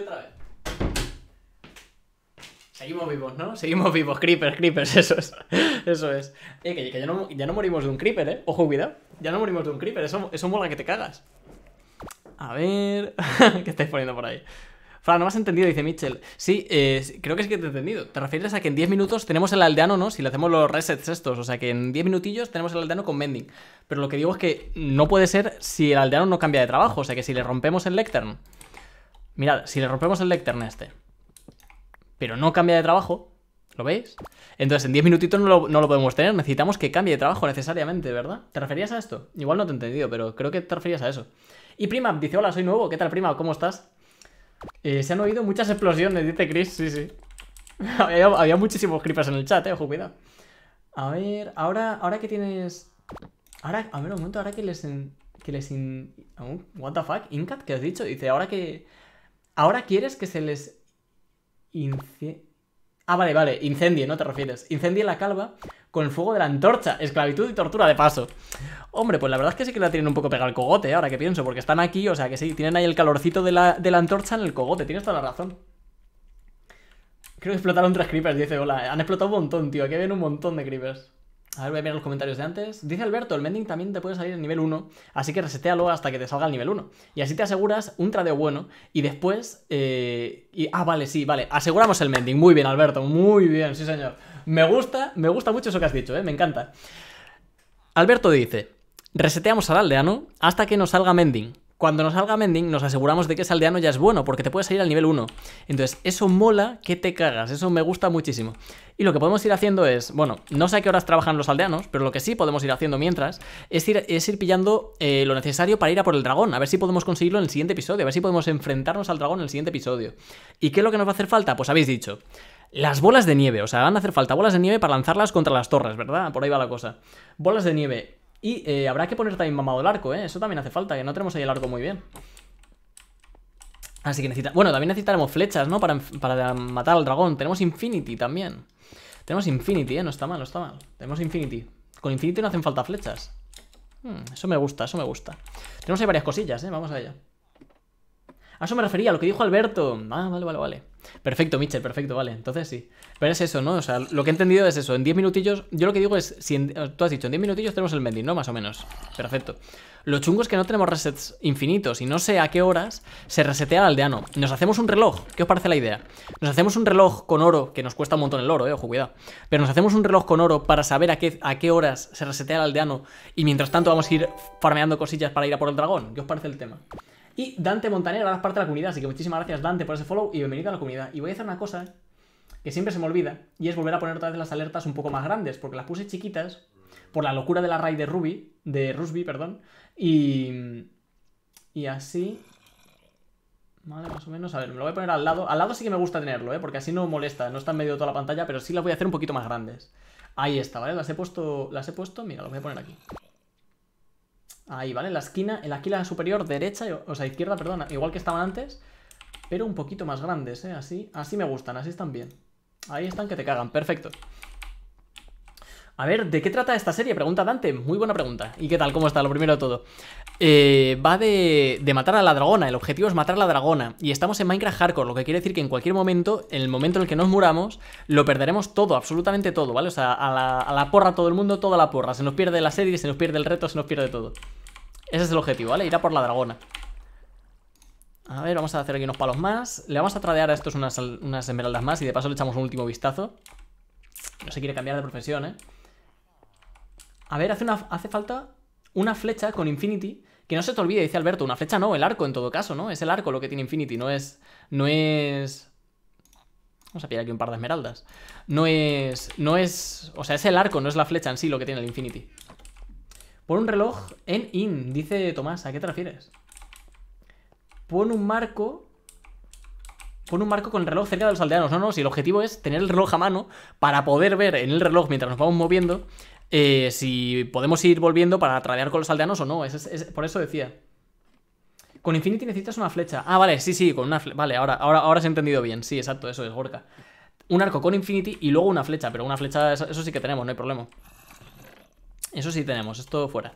otra vez. Seguimos vivos, ¿no? Seguimos vivos. Creepers, creepers, eso es. Eso es. Eh, ya, no, morimos de un creeper, ¿eh? Ojo, cuidado. Ya no morimos de un creeper. Eso, eso mola que te cagas. A ver... ¿Qué estáis poniendo por ahí? Fran, no me has entendido, dice Mitchell. Eh, sí, creo que sí que te he entendido. Te refieres a que en 10 minutos tenemos el aldeano, ¿no? Si le hacemos los resets estos. O sea, que en 10 minutillos tenemos el aldeano con Mending. Pero lo que digo es que no puede ser si el aldeano no cambia de trabajo. O sea, que si le rompemos el lectern Mirad, si le rompemos el lectern este, pero no cambia de trabajo, ¿lo veis? Entonces en 10 minutitos no lo, podemos tener, necesitamos que cambie de trabajo necesariamente, ¿verdad? ¿Te referías a esto? Igual no te he entendido, pero creo que te referías a eso. Y Prima dice, hola, soy nuevo, ¿qué tal Prima? ¿Cómo estás? Eh, se han oído muchas explosiones, dice Chris, sí, sí. había, muchísimos creepers en el chat, eh, ojo, cuidado. A ver, ahora, ahora que tienes... Ahora, a ver, un momento, ahora que les... Que les... Oh, what the fuck, Incat, ¿qué has dicho? Dice, ahora que... Ahora quieres que se les... inci Ah, vale, vale, incendie, no te refieres. Incendie la calva con el fuego de la antorcha. Esclavitud y tortura de paso. Hombre, pues la verdad es que sí que la tienen un poco pegada al cogote, ¿eh? ahora que pienso, porque están aquí, o sea que sí, tienen ahí el calorcito de la, de la antorcha en el cogote. Tienes toda la razón. Creo que explotaron tres creepers, dice hola. Eh, han explotado un montón, tío. Aquí ven un montón de creepers. A ver, voy a mirar los comentarios de antes. Dice Alberto, el mending también te puede salir en nivel 1, así que resetealo hasta que te salga el nivel 1. Y así te aseguras un tradeo bueno y después... Eh, y, ah, vale, sí, vale. Aseguramos el mending. Muy bien, Alberto. Muy bien, sí, señor. Me gusta, me gusta mucho eso que has dicho, eh, Me encanta. Alberto dice, reseteamos al aldeano hasta que nos salga mending cuando nos salga Mending, nos aseguramos de que ese aldeano ya es bueno, porque te puedes salir al nivel 1. Entonces, eso mola que te cagas, eso me gusta muchísimo. Y lo que podemos ir haciendo es, bueno, no sé a qué horas trabajan los aldeanos, pero lo que sí podemos ir haciendo mientras es ir, pillando eh, lo necesario para ir a por el dragón, a ver si podemos conseguirlo en el siguiente episodio, a ver si podemos enfrentarnos al dragón en el siguiente episodio. ¿Y qué es lo que nos va a hacer falta? Pues habéis dicho. Las bolas de nieve, o sea, van a hacer falta bolas de nieve para lanzarlas contra las torres, ¿verdad? Por ahí va la cosa. Bolas de nieve. Y eh, habrá que poner también mamado el arco, ¿eh? Eso también hace falta, que no tenemos ahí el arco muy bien. Así que necesitamos... Bueno, también necesitaremos flechas, ¿no? Para, matar al dragón. Tenemos Infinity también. Tenemos Infinity, ¿eh? No está mal, no está mal. Tenemos Infinity. Con Infinity no hacen falta flechas. Hmm, eso me gusta, eso me gusta. Tenemos ahí varias cosillas, ¿eh? Vamos a ello. A eso me refería, a lo que dijo Alberto. Ah, vale, vale, vale. Perfecto, Michel, perfecto, vale. Entonces sí. Pero es eso, ¿no? O sea, lo que he entendido es eso. En 10 minutillos, yo lo que digo es, si tú has dicho, en 10 minutillos tenemos el mending, ¿no? Más o menos. Perfecto. Lo chungo es que no tenemos resets infinitos y no sé a qué horas se resetea el aldeano. Nos hacemos un reloj. ¿Qué os parece la idea? Nos hacemos un reloj con oro, que nos cuesta un montón el oro, eh, ojo, cuidado. Pero nos hacemos un reloj con oro para saber a qué, a qué horas se resetea el aldeano y mientras tanto vamos a ir farmeando cosillas para ir a por el dragón. ¿Qué os parece el tema? Y Dante Montaner ahora es parte de la comunidad, así que muchísimas gracias Dante por ese follow y bienvenido a la comunidad. Y voy a hacer una cosa que siempre se me olvida, y es volver a poner otra vez las alertas un poco más grandes, porque las puse chiquitas por la locura de la raid de Ruby, de Rusby, perdón, y, y así... Vale, más o menos, a ver, me lo voy a poner al lado. Al lado sí que me gusta tenerlo, ¿eh? porque así no molesta, no está en medio de toda la pantalla, pero sí las voy a hacer un poquito más grandes. Ahí está, ¿vale? Las he puesto, las he puesto, mira, las voy a poner aquí. Ahí, ¿vale? la esquina, en la esquina superior derecha, o sea, izquierda, perdona, igual que estaban antes, pero un poquito más grandes, ¿eh? Así, así me gustan, así están bien. Ahí están que te cagan, perfecto. A ver, ¿de qué trata esta serie? Pregunta Dante. Muy buena pregunta. ¿Y qué tal? ¿Cómo está? Lo primero de todo. Eh, va de, matar a la dragona. El objetivo es matar a la dragona. Y estamos en Minecraft Hardcore, lo que quiere decir que en cualquier momento, en el momento en el que nos muramos, lo perderemos todo, absolutamente todo, ¿vale? O sea, a la, a porra todo el mundo, toda la porra. Se nos pierde la serie, se nos pierde el reto, se nos pierde todo. Ese es el objetivo, ¿vale? Ir a por la dragona. A ver, vamos a hacer aquí unos palos más. Le vamos a tradear a estos unas, unas esmeraldas más y de paso le echamos un último vistazo. No se quiere cambiar de profesión, ¿eh? A ver, hace, falta una flecha con Infinity. Que no se te olvide, dice Alberto, una flecha no, el arco en todo caso, ¿no? Es el arco lo que tiene Infinity, no es. No es. Vamos a pillar aquí un par de esmeraldas. No es. No es. O sea, es el arco, no es la flecha en sí lo que tiene el Infinity. Pon un reloj en in, dice Tomás, ¿a qué te refieres? Pon un marco. Pon un marco con reloj cerca de los aldeanos. No, no, si el objetivo es tener el reloj a mano para poder ver en el reloj mientras nos vamos moviendo eh, si podemos ir volviendo para tradear con los aldeanos o no. Es, por eso decía. Con Infinity necesitas una flecha. Ah, vale, sí, sí, con una flecha. Vale, ahora, ahora, ahora se ha entendido bien. Sí, exacto, eso es Gorka. Un arco con Infinity y luego una flecha, pero una flecha, eso, sí que tenemos, no hay problema. Eso sí tenemos, esto fuera.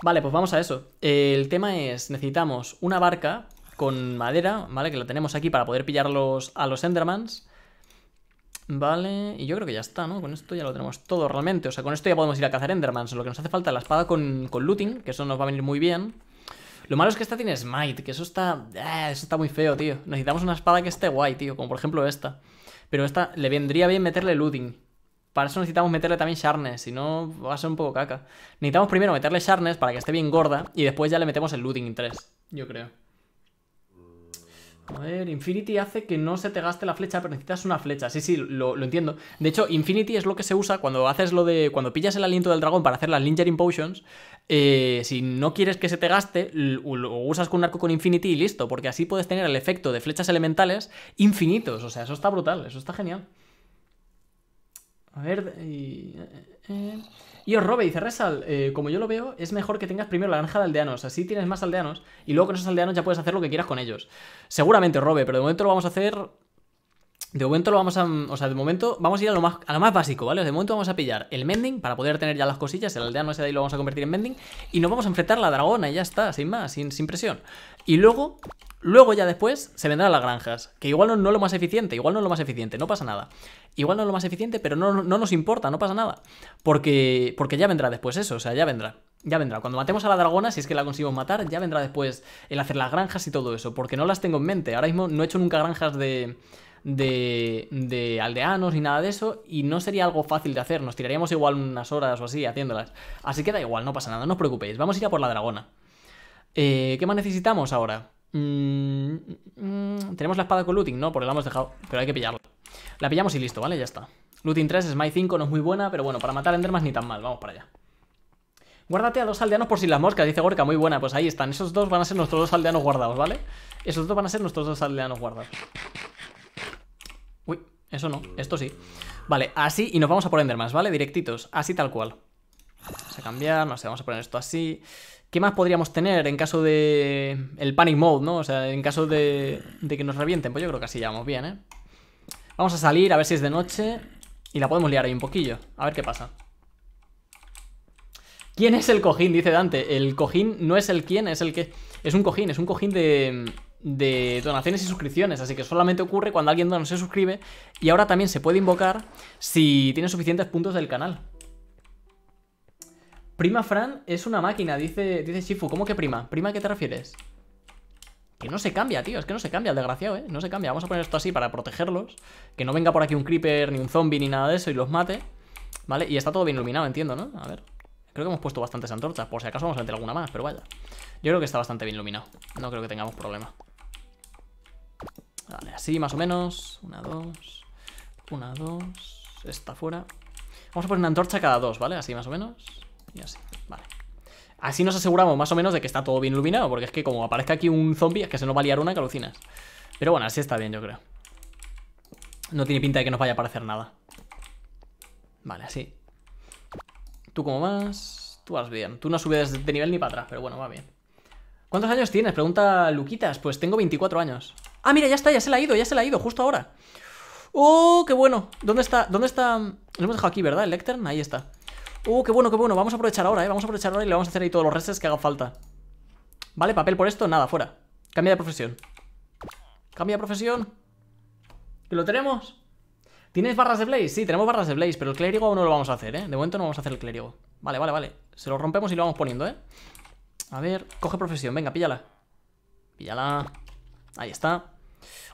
Vale, pues vamos a eso. El tema es, necesitamos una barca con madera, ¿vale? Que la tenemos aquí para poder pillar a los Endermans. Vale, y yo creo que ya está, ¿no? Con esto ya lo tenemos todo realmente. O sea, con esto ya podemos ir a cazar Endermans. Lo que nos hace falta es la espada con, looting, que eso nos va a venir muy bien. Lo malo es que esta tiene smite, que eso está... Eh, eso está muy feo, tío. Necesitamos una espada que esté guay, tío, como por ejemplo esta. Pero esta le vendría bien meterle looting. Para eso necesitamos meterle también charnes, si no va a ser un poco caca. Necesitamos primero meterle charnes para que esté bien gorda y después ya le metemos el looting 3, yo creo. A ver, Infinity hace que no se te gaste la flecha, pero necesitas una flecha. Sí, sí, lo, entiendo. De hecho, Infinity es lo que se usa cuando haces lo de. Cuando pillas el aliento del dragón para hacer las Lingering Potions. Eh, si no quieres que se te gaste, lo usas con un arco con Infinity y listo. Porque así puedes tener el efecto de flechas elementales infinitos. O sea, eso está brutal, eso está genial. A ver, y, eh, eh, eh. y os robe, dice Resal, como yo lo veo, es mejor que tengas primero la granja de aldeanos, así tienes más aldeanos y luego con esos aldeanos ya puedes hacer lo que quieras con ellos. Seguramente, Robe, pero de momento lo vamos a hacer... De momento lo vamos a... O sea, de momento vamos a ir a lo más, a lo más básico, ¿vale? De momento vamos a pillar el Mending para poder tener ya las cosillas, el aldeano ese de ahí lo vamos a convertir en Mending y nos vamos a enfrentar a la dragona y ya está, sin más, sin, sin presión. Y luego Luego ya después se vendrán las granjas, que igual no, es lo más eficiente, igual no es lo más eficiente, no pasa nada. Igual no es lo más eficiente, pero no, nos importa, no pasa nada. Porque, porque ya vendrá después eso, o sea, ya vendrá. Ya vendrá. Cuando matemos a la dragona, si es que la conseguimos matar, ya vendrá después el hacer las granjas y todo eso, porque no las tengo en mente. Ahora mismo no he hecho nunca granjas de... De, de, aldeanos ni nada de eso, y no sería algo fácil de hacer, nos tiraríamos igual unas horas o así haciéndolas. Así que da igual, no pasa nada, no os preocupéis, vamos a ir a por la dragona. Eh, ¿Qué más necesitamos ahora? Mmm. tenemos la espada con looting, no, porque la hemos dejado, pero hay que pillarla. La pillamos y listo, ¿vale? Ya está. Looting 3, Smite 5, no es muy buena, pero bueno, para matar Endermas ni tan mal, vamos para allá. Guárdate a dos aldeanos por si las moscas, dice Gorka, muy buena, pues ahí están. Esos dos van a ser nuestros dos aldeanos guardados, ¿vale? Esos dos van a ser nuestros dos aldeanos guardados. Uy, eso no, esto sí. Vale, así y nos vamos a por Endermas, ¿vale? Directitos, así tal cual. Vamos a cambiar, no sé, vamos a poner esto así. ¿Qué más podríamos tener en caso de. el panic mode, ¿no? O sea, en caso de, de que nos revienten. Pues yo creo que así llevamos bien, ¿eh? Vamos a salir a ver si es de noche. Y la podemos liar ahí un poquillo. A ver qué pasa. ¿Quién es el cojín? Dice Dante. El cojín no es el quién, es el que... Es un cojín, es un cojín de, de donaciones y suscripciones. Así que solamente ocurre cuando alguien no se suscribe. Y ahora también se puede invocar si tiene suficientes puntos del canal. Prima Fran es una máquina, dice, dice Shifu. ¿Cómo que prima? ¿Prima a qué te refieres? Que no se cambia, tío. Es que no se cambia, el desgraciado, ¿eh? No se cambia. Vamos a poner esto así para protegerlos. Que no venga por aquí un creeper, ni un zombie, ni nada de eso y los mate. ¿Vale? Y está todo bien iluminado, entiendo, ¿no? A ver. Creo que hemos puesto bastantes antorchas. Por si acaso vamos a meter alguna más, pero vaya. Yo creo que está bastante bien iluminado. No creo que tengamos problema. Vale, así más o menos. Una, dos. Una, dos. Esta fuera. Vamos a poner una antorcha cada dos, ¿vale? Así más o menos. Y así, vale Así nos aseguramos más o menos de que está todo bien iluminado Porque es que como aparezca aquí un zombie es que se nos va a liar una que alucinas Pero bueno, así está bien yo creo No tiene pinta de que nos vaya a aparecer nada Vale, así Tú como más... Tú vas bien Tú no subes de nivel ni para atrás, pero bueno, va bien ¿Cuántos años tienes? Pregunta Luquitas Pues tengo 24 años Ah, mira, ya está, ya se la ha ido, ya se la ha ido, justo ahora ¡Oh, qué bueno! ¿Dónde está? ¿Dónde está? Lo hemos dejado aquí, ¿verdad? El Lectern, ahí está Uh, qué bueno, qué bueno. Vamos a aprovechar ahora, eh. Vamos a aprovechar ahora y le vamos a hacer ahí todos los restes que haga falta. Vale, papel por esto, nada, fuera. Cambia de profesión. Cambia de profesión. ¿Que lo tenemos? ¿Tienes barras de blaze? Sí, tenemos barras de blaze, pero el clérigo no lo vamos a hacer, ¿eh? De momento no vamos a hacer el clérigo. Vale, vale, vale. Se lo rompemos y lo vamos poniendo, ¿eh? A ver, coge profesión, venga, píllala. Píllala. Ahí está.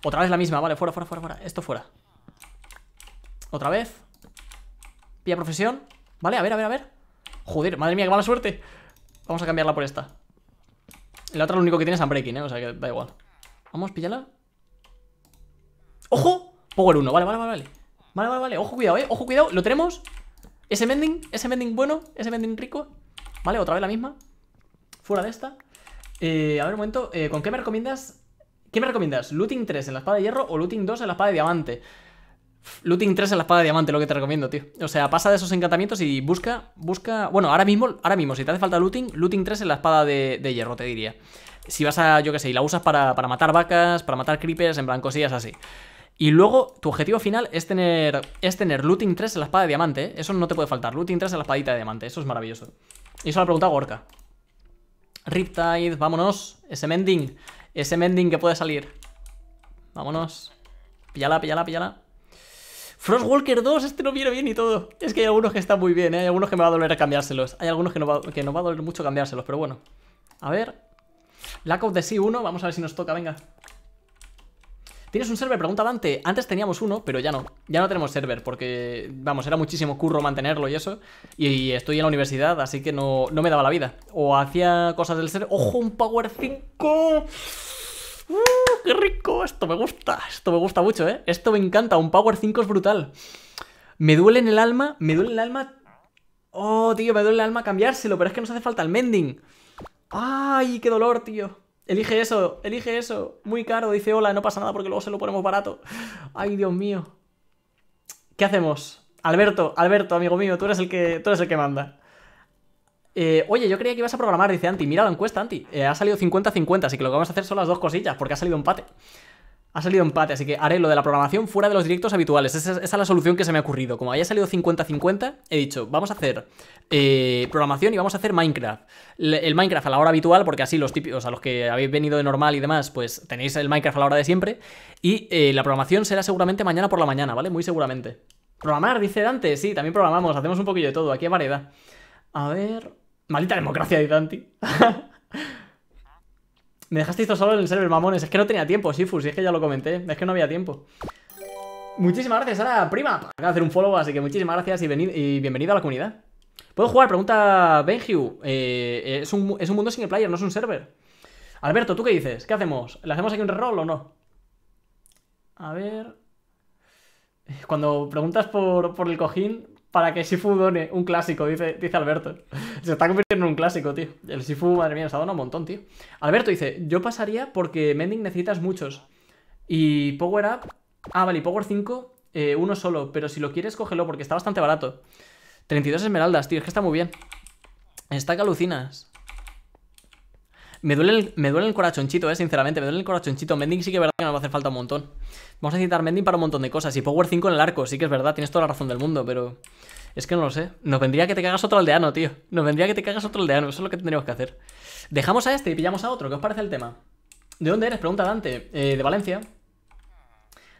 Otra vez la misma, vale, fuera, fuera, fuera, fuera. Esto fuera. Otra vez. Pilla profesión. Vale, a ver, a ver, a ver Joder, madre mía, qué mala suerte Vamos a cambiarla por esta La otra lo único que tiene es Unbreaking, ¿eh? O sea que da igual Vamos, píllala ¡Ojo! Power 1, vale, vale, vale Vale, vale, vale, vale. ojo, cuidado, ¿eh? Ojo, cuidado, lo tenemos Ese mending, ese mending bueno Ese mending rico Vale, otra vez la misma Fuera de esta eh, a ver, un momento, eh, ¿con qué me recomiendas? ¿Qué me recomiendas? ¿Looting 3 en la espada de hierro o looting 2 en la espada de diamante? Looting 3 en la espada de diamante, lo que te recomiendo, tío. O sea, pasa de esos encantamientos y busca, busca... Bueno, ahora mismo, ahora mismo, si te hace falta looting, looting 3 en la espada de, hierro, te diría. Si vas a, yo que sé, y la usas para, para matar vacas, para matar creepers, en plan, así. Y luego, tu objetivo final es tener, es tener looting 3 en la espada de diamante. ¿eh? Eso no te puede faltar. Looting 3 en la espadita de diamante. Eso es maravilloso. Y eso la pregunta preguntado Gorka. Riptide, vámonos. Ese mending. Ese mending que puede salir. Vámonos. Píllala, píllala, píllala. Frostwalker 2, este no viene bien y todo. Es que hay algunos que están muy bien, ¿eh? Hay algunos que me va a doler cambiárselos. Hay algunos que no, va, que no va a doler mucho cambiárselos, pero bueno. A ver. Lack of the Sea 1, vamos a ver si nos toca, venga. ¿Tienes un server? Pregunta Dante. Antes teníamos uno, pero ya no. Ya no tenemos server, porque, vamos, era muchísimo curro mantenerlo y eso. Y estoy en la universidad, así que no, no me daba la vida. O hacía cosas del server. ¡Ojo, un Power 5! qué rico, esto me gusta, esto me gusta mucho, ¿eh? Esto me encanta, un Power 5 es brutal. Me duele en el alma, me duele en el alma... Oh, tío, me duele el alma cambiárselo, pero es que nos hace falta el mending. Ay, qué dolor, tío. Elige eso, elige eso. Muy caro, dice hola, no pasa nada porque luego se lo ponemos barato. Ay, Dios mío. ¿Qué hacemos? Alberto, Alberto, amigo mío, tú eres el que, tú eres el que manda. Eh, oye, yo creía que ibas a programar, dice Anti. Mira la encuesta, Anti. Eh, ha salido 50-50, así que lo que vamos a hacer son las dos cosillas, porque ha salido empate. Ha salido empate, así que haré lo de la programación fuera de los directos habituales. Esa, es la solución que se me ha ocurrido. Como haya salido 50-50, he dicho, vamos a hacer eh, programación y vamos a hacer Minecraft. el Minecraft a la hora habitual, porque así los típicos, a los que habéis venido de normal y demás, pues tenéis el Minecraft a la hora de siempre. Y eh, la programación será seguramente mañana por la mañana, ¿vale? Muy seguramente. Programar, dice Dante, sí, también programamos, hacemos un poquillo de todo, aquí hay variedad. A ver, Maldita democracia de Danti. Me dejaste esto solo en el server, mamones. Es que no tenía tiempo, Sifu, si es que ya lo comenté. Es que no había tiempo. Muchísimas gracias, Sara, prima. Acaba de hacer un follow, así que muchísimas gracias y, bienvenido a la comunidad. ¿Puedo jugar? Pregunta Benjiu. Eh, es, un, es un mundo single player, no es un server. Alberto, ¿tú qué dices? ¿Qué hacemos? ¿Le hacemos aquí un reroll o no? A ver... Cuando preguntas por, por el cojín, para que Shifu done un clásico, dice, dice Alberto. Se está convirtiendo en un clásico, tío. El Shifu, madre mía, se ha donado un montón, tío. Alberto dice, yo pasaría porque Mending necesitas muchos. Y Power Up... Ah, vale, Power 5, eh, uno solo. Pero si lo quieres, cógelo porque está bastante barato. 32 esmeraldas, tío, es que está muy bien. Está que alucinas. Me duele el, me corachonchito, eh, sinceramente. Me duele el corachonchito. Mending sí que es verdad que nos va a hacer falta un montón. Vamos a necesitar Mending para un montón de cosas. Y Power 5 en el arco, sí que es verdad. Tienes toda la razón del mundo, pero... Es que no lo sé. Nos vendría que te cagas otro aldeano, tío. Nos vendría que te cagas otro aldeano. Eso es lo que tendríamos que hacer. Dejamos a este y pillamos a otro. ¿Qué os parece el tema? ¿De dónde eres? Pregunta Dante. Eh, de Valencia.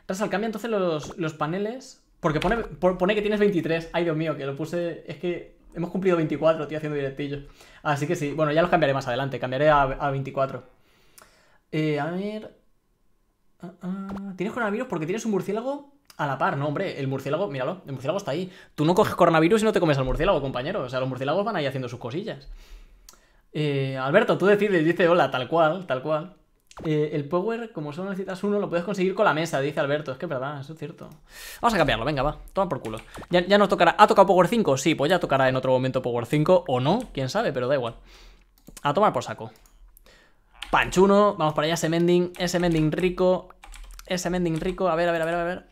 Rasal, cambia entonces los, los paneles. Porque pone, pone que tienes 23. Ay, Dios mío, que lo puse... Es que hemos cumplido 24, tío, haciendo directillo. Así que sí, bueno, ya los cambiaré más adelante, cambiaré a, 24. Eh, a ver... Ah, ah, ¿Tienes coronavirus porque tienes un murciélago a la par? No, hombre, el murciélago, míralo, el murciélago está ahí. Tú no coges coronavirus y no te comes al murciélago, compañero. O sea, los murciélagos van ahí haciendo sus cosillas. Eh, Alberto, tú decides, dice hola, tal cual, tal cual. Eh, el power, como solo necesitas uno, lo puedes conseguir con la mesa, dice Alberto. Es que es verdad, eso es cierto. Vamos a cambiarlo, venga, va. Toma por culo. Ya, nos tocará. ¿Ha tocado Power 5? Sí, pues ya tocará en otro momento Power 5 o no, quién sabe, pero da igual. A tomar por saco. Panchuno, vamos para allá, ese mending, ese mending rico. Ese mending rico, a ver, a ver, a ver, a ver.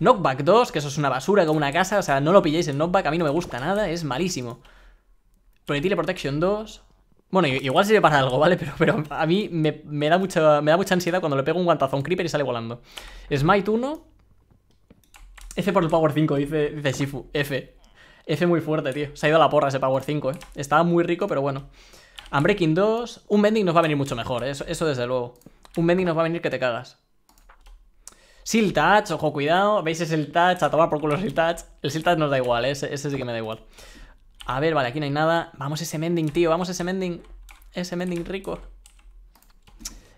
Knockback 2, que eso es una basura como una casa, o sea, no lo pilléis en Knockback, a mí no me gusta nada, es malísimo. Proyectile Protection 2, bueno, igual sirve para algo, ¿vale? Pero, pero a mí me, da mucha, me da mucha ansiedad cuando le pego un guantazón a creeper y sale volando. Smite 1. F por el Power 5, dice, dice Shifu. F. F muy fuerte, tío. Se ha ido a la porra ese Power 5, ¿eh? Estaba muy rico, pero bueno. Unbreaking 2. Un bending nos va a venir mucho mejor, ¿eh? eso, desde luego. Un bending nos va a venir que te cagas. Seal touch, ojo, cuidado. ¿Veis? ese Seal touch, a tomar por culo el touch. El seal touch nos da igual, ¿eh? ese sí que me da igual. A ver, vale, aquí no hay nada. Vamos ese mending, tío. Vamos ese mending. Ese mending rico.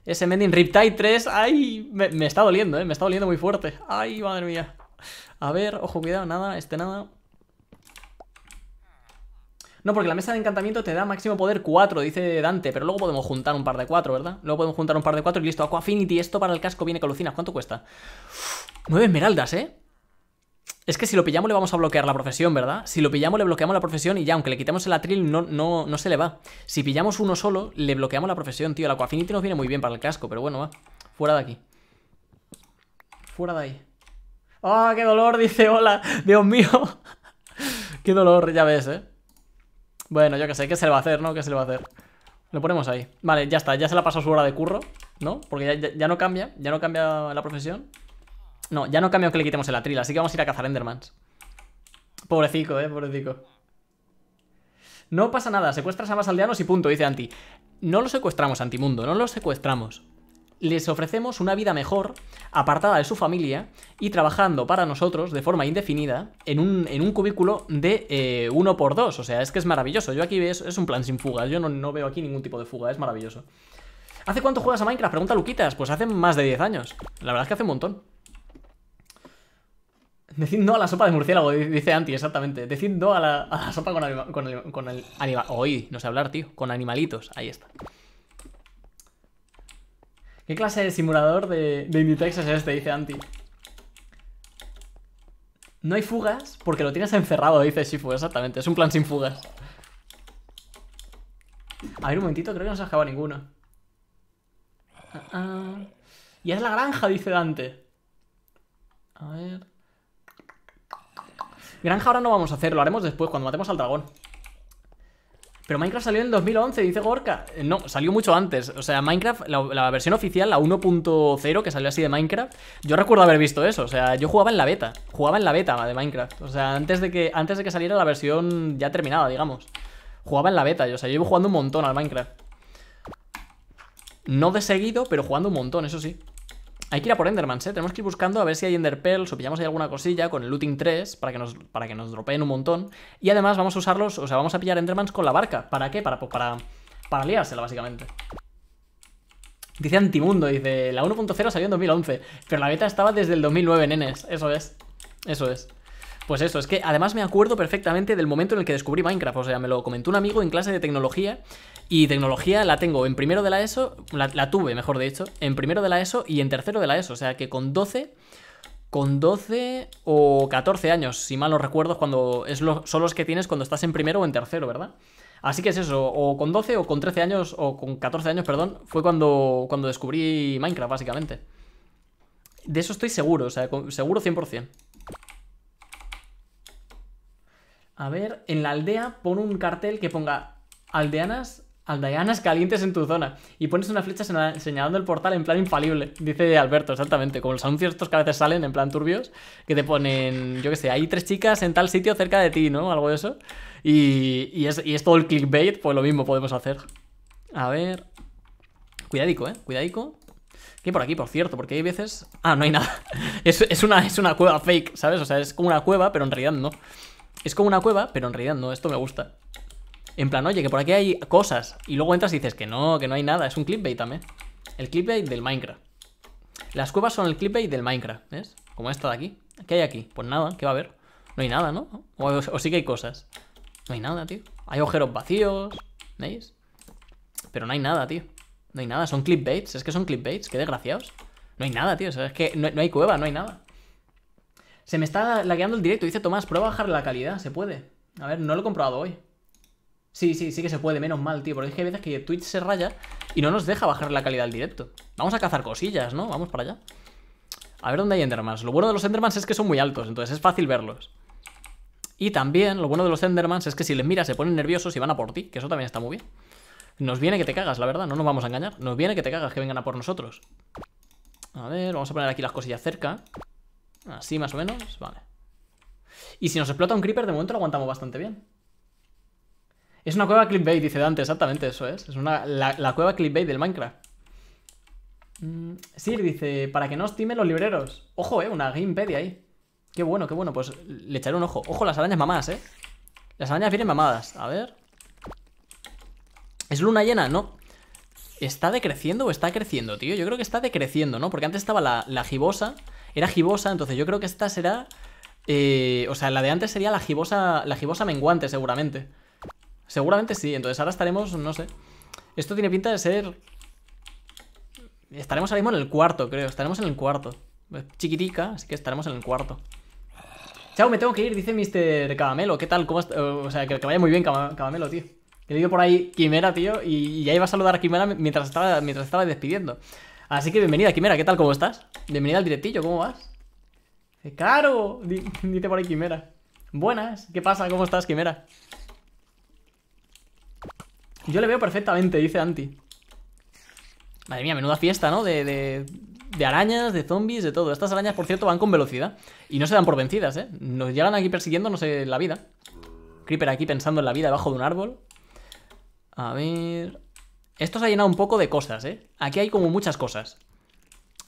Ese mending Riptide 3. Ay, me, está doliendo, eh. Me está doliendo muy fuerte. Ay, madre mía. A ver, ojo, cuidado. Nada, este nada. No, porque la mesa de encantamiento te da máximo poder 4, dice Dante. Pero luego podemos juntar un par de 4, ¿verdad? Luego podemos juntar un par de 4 y listo. Affinity, esto para el casco viene con lucinas. ¿Cuánto cuesta? 9 esmeraldas, ¿eh? Es que si lo pillamos le vamos a bloquear la profesión, ¿verdad? Si lo pillamos le bloqueamos la profesión y ya, aunque le quitemos el atril, no, no, no se le va. Si pillamos uno solo, le bloqueamos la profesión, tío. La Aquafinity nos viene muy bien para el casco, pero bueno, va. Fuera de aquí. Fuera de ahí. ¡Ah, qué dolor! Dice hola. Dios mío. qué dolor, ya ves, ¿eh? Bueno, yo qué sé, ¿qué se le va a hacer, no? ¿Qué se le va a hacer? Lo ponemos ahí. Vale, ya está, ya se la ha pasado su hora de curro, ¿no? Porque ya no cambia, ya no cambia la profesión. No, ya no cambio que le quitemos el atril, así que vamos a ir a cazar Endermans. Pobrecico, eh, pobrecico. No pasa nada, secuestras a más aldeanos y punto, dice Anti. No los secuestramos, Antimundo, no los secuestramos. Les ofrecemos una vida mejor, apartada de su familia y trabajando para nosotros de forma indefinida en un, cubículo de eh, uno por dos. O sea, es que es maravilloso. Yo aquí es, es un plan sin fugas. Yo no, no veo aquí ningún tipo de fuga, es maravilloso. ¿Hace cuánto juegas a Minecraft? Pregunta Luquitas. Pues hace más de 10 años. La verdad es que hace un montón. Decid no a la sopa de murciélago, dice Anti, exactamente. Decid no a la, sopa con, el, animal. Hoy, no sé hablar, tío. Con animalitos, ahí está. ¿Qué clase de simulador de, de Inditex es este? Dice Anti. No hay fugas porque lo tienes encerrado, dice Shifu, exactamente. Es un plan sin fugas. A ver, un momentito, creo que no se ha acabado ninguno. Ah, ah. Y es la granja, dice Dante. A ver. Granja ahora no vamos a hacer, lo haremos después, cuando matemos al dragón. Pero Minecraft salió en 2011, dice Gorka. Eh, no, salió mucho antes. O sea, Minecraft, la, versión oficial, la 1.0, que salió así de Minecraft, yo recuerdo haber visto eso. O sea, yo jugaba en la beta. Jugaba en la beta de Minecraft. O sea, antes de que, antes de que saliera la versión ya terminada, digamos. Jugaba en la beta. Yo, o sea, yo iba jugando un montón al Minecraft. No de seguido, pero jugando un montón, eso sí. Hay que ir a por Endermans, ¿eh? Tenemos que ir buscando a ver si hay Enderpearls o pillamos ahí alguna cosilla con el Looting 3 para que nos, para que nos dropeen un montón. Y además vamos a usarlos, o sea, vamos a pillar Endermans con la barca. ¿Para qué? Para, pues, para, para liársela, básicamente. Dice Antimundo, dice, la 1.0 salió en 2011, pero la beta estaba desde el 2009, nenes. Eso es, eso es. Pues eso, es que además me acuerdo perfectamente del momento en el que descubrí Minecraft. O sea, me lo comentó un amigo en clase de tecnología. Y tecnología la tengo en primero de la ESO, la, tuve, mejor dicho, en primero de la ESO y en tercero de la ESO. O sea que con 12 con 12 o 14 años, si mal no recuerdo, cuando es lo, son los que tienes cuando estás en primero o en tercero, ¿verdad? Así que es eso, o con 12 o con 13 años, o con 14 años, perdón, fue cuando, cuando descubrí Minecraft, básicamente. De eso estoy seguro, o sea, seguro 100%. A ver, en la aldea pon un cartel que ponga aldeanas, aldeanas calientes en tu zona. Y pones una flecha señalando el portal en plan infalible. Dice Alberto, exactamente. Como los anuncios estos que a veces salen en plan turbios, que te ponen, yo qué sé, hay tres chicas en tal sitio cerca de ti, ¿no? Algo de eso. Y, es, todo el clickbait, pues lo mismo podemos hacer. A ver. Cuidadico, eh. Cuidadico. Que por aquí, por cierto, porque hay veces. Ah, no hay nada. Es, una, es una cueva fake, ¿sabes? O sea, es como una cueva, pero en realidad no. Es como una cueva, pero en realidad no, esto me gusta. En plan, oye, que por aquí hay cosas. Y luego entras y dices que no, que no hay nada. Es un clipbait también. El clipbait del Minecraft. Las cuevas son el clipbait del Minecraft, ¿ves? Como esta de aquí. ¿Qué hay aquí? Pues nada, ¿qué va a haber? No hay nada, ¿no? O, sí que hay cosas. No hay nada, tío. Hay agujeros vacíos, ¿veis? Pero no hay nada, tío. No hay nada, son clipbaits, Es que son clipbaits, qué desgraciados. No hay nada, tío. es que no hay cueva, no hay nada. Se me está lagueando el directo. Dice Tomás, prueba a bajarle la calidad. Se puede. A ver, no lo he comprobado hoy. Sí, sí, sí que se puede. Menos mal, tío. Porque es que hay veces que Twitch se raya y no nos deja bajar la calidad del directo. Vamos a cazar cosillas, ¿no? Vamos para allá. A ver dónde hay Endermans. Lo bueno de los Endermans es que son muy altos, entonces es fácil verlos. Y también, lo bueno de los Endermans es que si les miras se ponen nerviosos y van a por ti, que eso también está muy bien. Nos viene que te cagas, la verdad, no nos vamos a engañar. Nos viene que te cagas que vengan a por nosotros. A ver, vamos a poner aquí las cosillas cerca. Así más o menos, vale. Y si nos explota un creeper, de momento lo aguantamos bastante bien. Es una cueva clipbait, dice Dante, exactamente eso es. Es una, la, cueva clipbait del Minecraft. Mm, Sir dice, para que no estime los libreros. Ojo, eh, una gamepedia ahí. Qué bueno, qué bueno, pues le echaré un ojo. Ojo, las arañas mamadas, eh. Las arañas vienen mamadas, a ver. ¿Es luna llena? No. ¿Está decreciendo o está creciendo, tío? Yo creo que está decreciendo, ¿no? Porque antes estaba la, la gibosa era gibosa, entonces yo creo que esta será... Eh, o sea, la de antes sería la gibosa, la gibosa menguante, seguramente. Seguramente sí, entonces ahora estaremos, no sé. Esto tiene pinta de ser... Estaremos ahora mismo en el cuarto, creo. Estaremos en el cuarto. Chiquitica, así que estaremos en el cuarto. Chao, me tengo que ir, dice Mr. Camamelo. ¿Qué tal? ¿Cómo o sea, que, vaya muy bien, caramelo tío. He leído por ahí Quimera, tío, y, ya iba a saludar a Quimera mientras estaba, mientras estaba despidiendo. Así que bienvenida, Quimera, ¿qué tal? ¿Cómo estás? Bienvenida al directillo, ¿cómo vas? Eh, ¡Claro! Dice por ahí Quimera. Buenas, ¿qué pasa? ¿Cómo estás, Quimera? Yo le veo perfectamente, dice Anti. Madre mía, menuda fiesta, ¿no? De, de, de, arañas, de zombies, de todo. Estas arañas, por cierto, van con velocidad. Y no se dan por vencidas, ¿eh? Nos llegan aquí persiguiendo, no sé, la vida. Creeper aquí pensando en la vida debajo de un árbol. A ver... Esto se ha llenado un poco de cosas, ¿eh? Aquí hay como muchas cosas.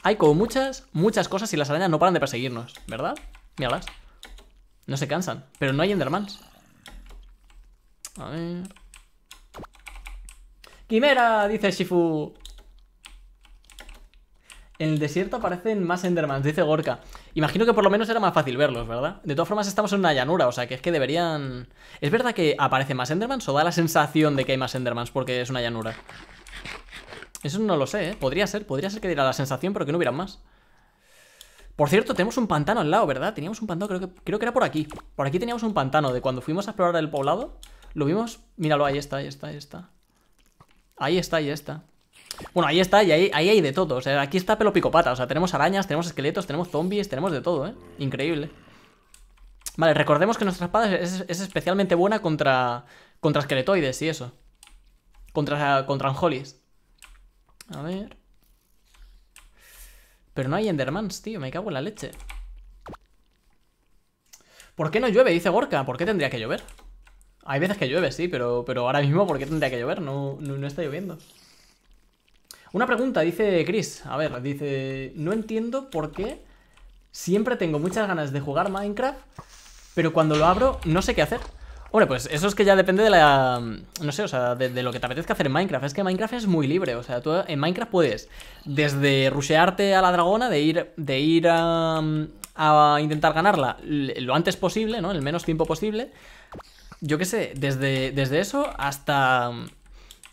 Hay como muchas, muchas cosas y las arañas no paran de perseguirnos, ¿verdad? Míralas. No se cansan, pero no hay Endermans. A ver... ¡Quimera! Dice Shifu. En el desierto aparecen más Endermans, dice Gorka. Imagino que por lo menos era más fácil verlos, ¿verdad? De todas formas, estamos en una llanura, o sea que es que deberían. ¿Es verdad que aparece más Endermans o da la sensación de que hay más Endermans porque es una llanura? Eso no lo sé, ¿eh? Podría ser, podría ser que diera la sensación, pero que no hubieran más. Por cierto, tenemos un pantano al lado, ¿verdad? Teníamos un pantano, creo que, creo que era por aquí. Por aquí teníamos un pantano de cuando fuimos a explorar el poblado. Lo vimos. Míralo, ahí está, ahí está, ahí está. Ahí está, ahí está. Bueno, ahí está, y ahí, ahí hay de todo. O sea, aquí está pelo picopata. O sea, tenemos arañas, tenemos esqueletos, tenemos zombies, tenemos de todo, ¿eh? Increíble. Vale, recordemos que nuestra espada es, especialmente buena contra, contra esqueletoides y eso. Contra, contra anjolis. A ver. Pero no hay endermans, tío. Me cago en la leche. ¿Por qué no llueve? Dice Gorka. ¿Por qué tendría que llover? Hay veces que llueve, sí, pero, pero ahora mismo ¿por qué tendría que llover? no, no está lloviendo. Una pregunta, dice Chris. A ver, dice, no entiendo por qué siempre tengo muchas ganas de jugar Minecraft, pero cuando lo abro no sé qué hacer. Hombre, pues eso es que ya depende de la... No sé, o sea, de, lo que te apetezca hacer en Minecraft. Es que Minecraft es muy libre, o sea, tú en Minecraft puedes desde rushearte a la dragona, de ir, de ir a, intentar ganarla lo antes posible, ¿no? En el menos tiempo posible. Yo qué sé, desde, desde eso hasta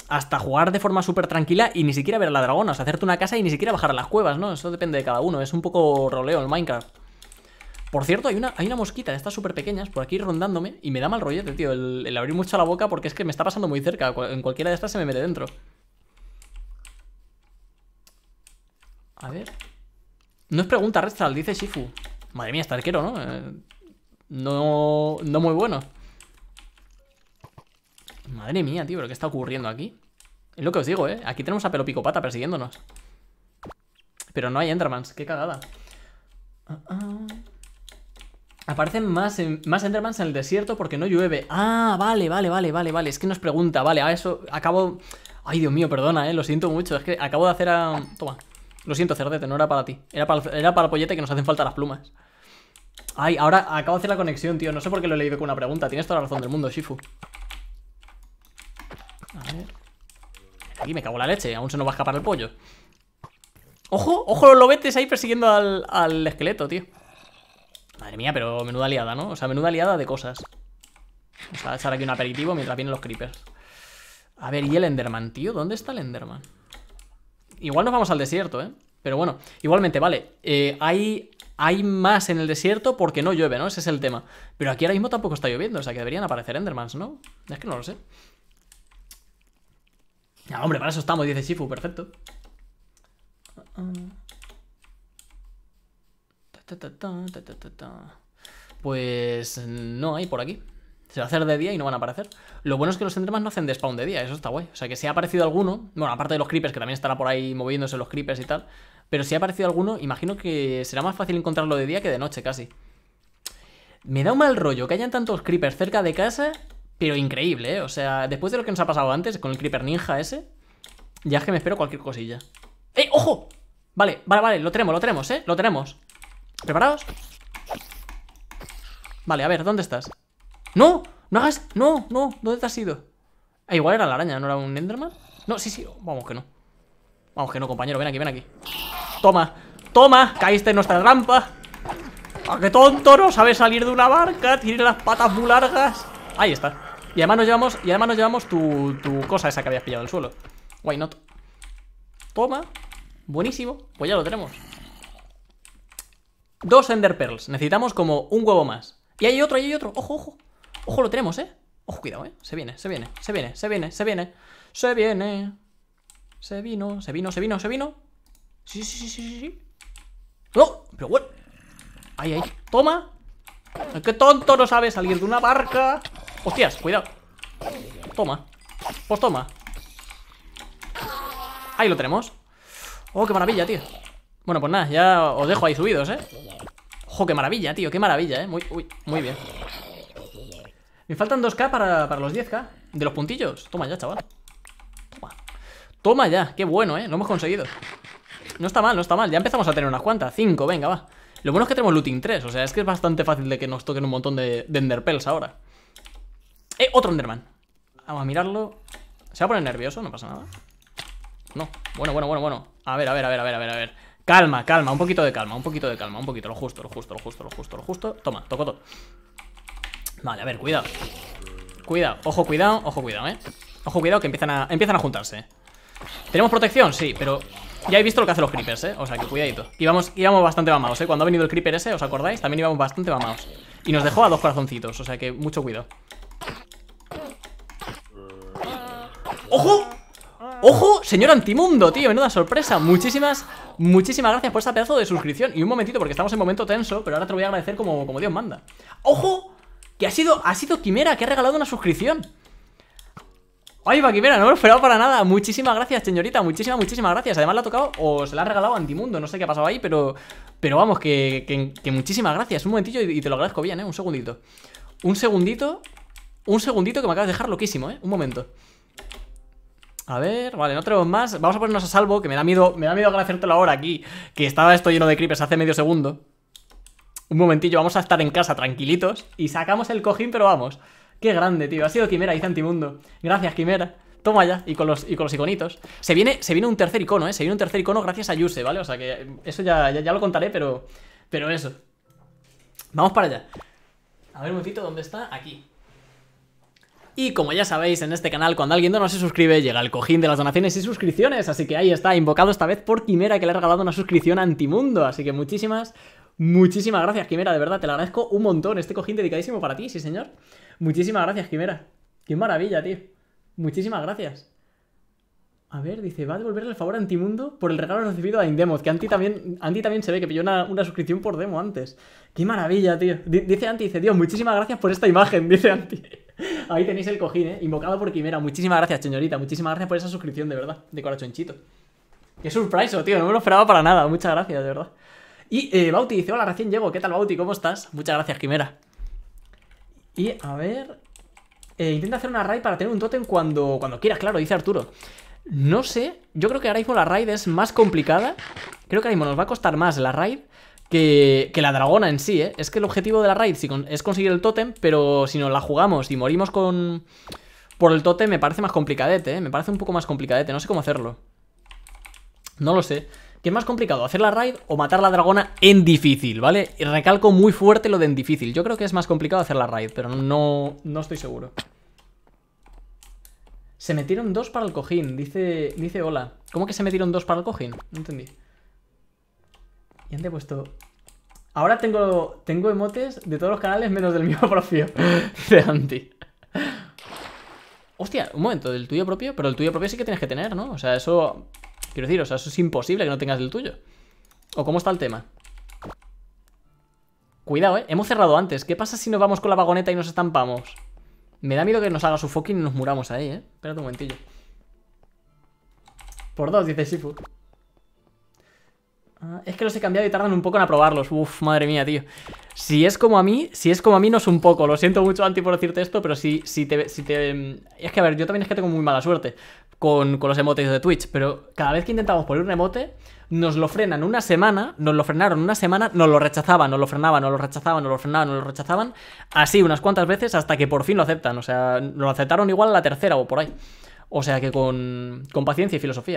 hasta jugar de forma súper tranquila y ni siquiera ver a la dragona, o hacerte una casa y ni siquiera bajar a las cuevas, ¿no? Eso depende de cada uno, es un poco roleo el Minecraft. Por cierto, hay una, hay una mosquita de estas súper pequeñas por aquí rondándome y me da mal rollete, tío, el, abrir mucho la boca porque es que me está pasando muy cerca, en cualquiera de estas se me mete dentro. A ver... No es pregunta, Redstall, dice Shifu. Madre mía, está arquero, ¿no? Eh, no, no muy bueno. Madre mía, tío, lo que está ocurriendo aquí? Es lo que os digo, ¿eh? Aquí tenemos a Pelopicopata persiguiéndonos. Pero no hay Endermans, qué cagada. Ah, ah. Aparecen más, más Endermans en el desierto porque no llueve. Ah, vale, vale, vale, vale, vale. Es que nos pregunta, vale, a eso acabo... Ay, Dios mío, perdona, eh, lo siento mucho. Es que acabo de hacer a... Toma. Lo siento, cerdete, no era para ti. Era para, era para el pollete que nos hacen falta las plumas. Ay, ahora acabo de hacer la conexión, tío. No sé por qué lo he leído con una pregunta. Tienes toda la razón del mundo, Shifu. A ver. Aquí me cago la leche, aún se nos va a escapar el pollo. ¡Ojo! ¡Ojo los lobetes ahí persiguiendo al, esqueleto, tío! Madre mía, pero menuda liada, ¿no? O sea, menuda liada de cosas. Vamos a echar aquí un aperitivo mientras vienen los creepers. A ver, ¿y el Enderman, tío? ¿Dónde está el Enderman? Igual nos vamos al desierto, ¿eh? Pero bueno, igualmente, vale. Eh, hay, hay más en el desierto porque no llueve, ¿no? Ese es el tema. Pero aquí ahora mismo tampoco está lloviendo, o sea que deberían aparecer Endermans, ¿no? Es que no lo sé. Ya, hombre, para eso estamos, dice Shifu, perfecto. Pues no hay por aquí. Se va a hacer de día y no van a aparecer. Lo bueno es que los endermas no hacen de spawn de día, eso está guay. O sea que si ha aparecido alguno, bueno, aparte de los creepers, que también estará por ahí moviéndose los creepers y tal, pero si ha aparecido alguno, imagino que será más fácil encontrarlo de día que de noche casi. Me da un mal rollo que hayan tantos creepers cerca de casa pero increíble, ¿eh? O sea, después de lo que nos ha pasado antes con el Creeper Ninja ese, ya es que me espero cualquier cosilla. ¡Eh, ojo! Vale, vale, vale, lo tenemos, lo tenemos, ¿eh? Lo tenemos. ¿Preparados? Vale, a ver, ¿dónde estás? ¡No! ¡No hagas! ¡No! ¡No! ¿Dónde te has ido? Ah, igual era la araña, ¿no era un Enderman? No, sí, sí, vamos que no Vamos que no, compañero, ven aquí, ven aquí Toma, toma, caíste en nuestra trampa ¡Ah, qué tonto! No sabe salir de una barca Tiene las patas muy largas Ahí está y además nos llevamos, y además llevamos tu, cosa esa que habías pillado del suelo. Why not? Toma. Buenísimo. Pues ya lo tenemos. Dos Ender Pearls. Necesitamos como un huevo más. Y hay otro, y hay otro. Ojo, ojo. Ojo, lo tenemos, ¿eh? Ojo, cuidado, ¿eh? Se viene, se viene, se viene, se viene, se viene. Se viene. Se vino, se vino, se vino, se vino. Sí, sí, sí, sí, sí. ¡No! ¡Oh! Pero bueno. Ahí, ahí. Toma. ¡Qué tonto no sabe salir de una barca! Hostias, cuidado Toma Pues toma Ahí lo tenemos Oh, qué maravilla, tío Bueno, pues nada, ya os dejo ahí subidos, eh Ojo, qué maravilla, tío, qué maravilla, eh Muy, uy, muy bien Me faltan 2k para, los 10k De los puntillos Toma ya, chaval Toma Toma ya, qué bueno, eh Lo hemos conseguido No está mal, no está mal Ya empezamos a tener unas cuantas 5, venga, va Lo bueno es que tenemos looting 3 O sea, es que es bastante fácil de que nos toquen un montón de, de enderpells ahora eh, otro Enderman. Vamos a mirarlo. ¿Se va a poner nervioso? No pasa nada. No. Bueno, bueno, bueno, bueno. A ver, a ver, a ver, a ver, a ver, a ver. Calma, calma, un poquito de calma, un poquito de calma, un poquito, lo justo, lo justo, lo justo, lo justo, lo justo. Toma, toco todo. Vale, a ver, cuidado. Cuidado, ojo, cuidado, ojo, cuidado, eh. Ojo, cuidado, que empiezan a, empiezan a juntarse. ¿Tenemos protección? Sí, pero ya he visto lo que hacen los creepers, eh. O sea, que cuidadito. Íbamos, íbamos bastante mamados, eh. Cuando ha venido el creeper ese, ¿os acordáis? También íbamos bastante mamados. Y nos dejó a dos corazoncitos, o sea que mucho cuidado. ¡Ojo! ¡Ojo! Señor Antimundo, tío, menuda sorpresa Muchísimas, muchísimas gracias por ese pedazo de suscripción Y un momentito, porque estamos en momento tenso Pero ahora te voy a agradecer como, como Dios manda ¡Ojo! Que ha sido, ha sido Quimera Que ha regalado una suscripción ¡Ay, va Quimera! No me lo esperaba para nada Muchísimas gracias, señorita, muchísimas, muchísimas gracias Además la ha tocado, o se la ha regalado Antimundo No sé qué ha pasado ahí, pero, pero vamos que, que, muchísimas gracias, un momentillo y, y te lo agradezco bien, eh Un segundito Un segundito Un segundito que me acabas de dejar loquísimo, eh Un momento a ver, vale, no tenemos más. Vamos a ponernos a salvo, que me da miedo, me da miedo agradecértelo ahora aquí, que estaba esto lleno de creepers hace medio segundo. Un momentillo, vamos a estar en casa tranquilitos y sacamos el cojín, pero vamos. Qué grande, tío. Ha sido Quimera, y Antimundo. Gracias, Quimera. Toma ya, y con los, y con los iconitos. Se viene, se viene un tercer icono, ¿eh? Se viene un tercer icono gracias a Yuse, ¿vale? O sea que eso ya, ya, lo contaré, pero, pero eso. Vamos para allá. A ver un momentito, ¿dónde está? Aquí. Y como ya sabéis, en este canal, cuando alguien no se suscribe, llega el cojín de las donaciones y suscripciones. Así que ahí está, invocado esta vez por Quimera, que le ha regalado una suscripción a Antimundo. Así que muchísimas, muchísimas gracias, Quimera. De verdad, te lo agradezco un montón. Este cojín dedicadísimo para ti, sí, señor. Muchísimas gracias, Quimera. Qué maravilla, tío. Muchísimas gracias. A ver, dice, va a devolverle el favor a Antimundo por el regalo recibido a InDemos? que Anti también, también se ve que pilló una, una suscripción por demo antes. ¡Qué maravilla, tío! dice Anti, dice, Dios, muchísimas gracias por esta imagen, dice Anti. Ahí tenéis el cojín, ¿eh? Invocado por Quimera. Muchísimas gracias, señorita. Muchísimas gracias por esa suscripción, de verdad. De corazonchito. Qué surprise, tío. No me lo esperaba para nada. Muchas gracias, de verdad. Y eh, Bauti dice, hola, recién llego. ¿Qué tal, Bauti? ¿Cómo estás? Muchas gracias, Quimera. Y, a ver... Eh, intenta hacer una raid para tener un totem cuando, cuando quieras, claro, dice Arturo. No sé, yo creo que ahora mismo la raid es más complicada. Creo que ahora mismo nos va a costar más la raid que, la dragona en sí, ¿eh? Es que el objetivo de la raid es conseguir el tótem, pero si nos la jugamos y morimos con por el tótem me parece más complicadete, ¿eh? Me parece un poco más complicadete, no sé cómo hacerlo. No lo sé. ¿Qué es más complicado, hacer la raid o matar la dragona en difícil, ¿vale? Y recalco muy fuerte lo de en difícil. Yo creo que es más complicado hacer la raid, pero no, no estoy seguro. Se metieron dos para el cojín, dice, dice hola. ¿Cómo que se metieron dos para el cojín? No entendí puesto... Pues ahora tengo, tengo emotes de todos los canales menos del mío propio. de Anti. Hostia, un momento, del tuyo propio. Pero el tuyo propio sí que tienes que tener, ¿no? O sea, eso... Quiero decir, o sea, eso es imposible que no tengas el tuyo. ¿O cómo está el tema? Cuidado, ¿eh? Hemos cerrado antes. ¿Qué pasa si nos vamos con la vagoneta y nos estampamos? Me da miedo que nos haga su fucking y nos muramos ahí, ¿eh? Espérate un momentillo. Por dos, dice Shifu Ah, es que los he cambiado y tardan un poco en aprobarlos. Uf, madre mía, tío. Si es como a mí, si es como a mí, no es un poco. Lo siento mucho, Anti, por decirte esto, pero si, te, si te... Mm, es que, a ver, yo también es que tengo muy mala suerte con, con los emotes de Twitch, pero cada vez que intentamos poner un emote, nos lo frenan una semana, nos lo frenaron una semana, nos lo rechazaban, nos lo frenaban, nos lo rechazaban, nos lo frenaban, nos lo rechazaban, así unas cuantas veces hasta que por fin lo aceptan. O sea, lo aceptaron igual a la tercera o por ahí. O sea que con, con paciencia y filosofía.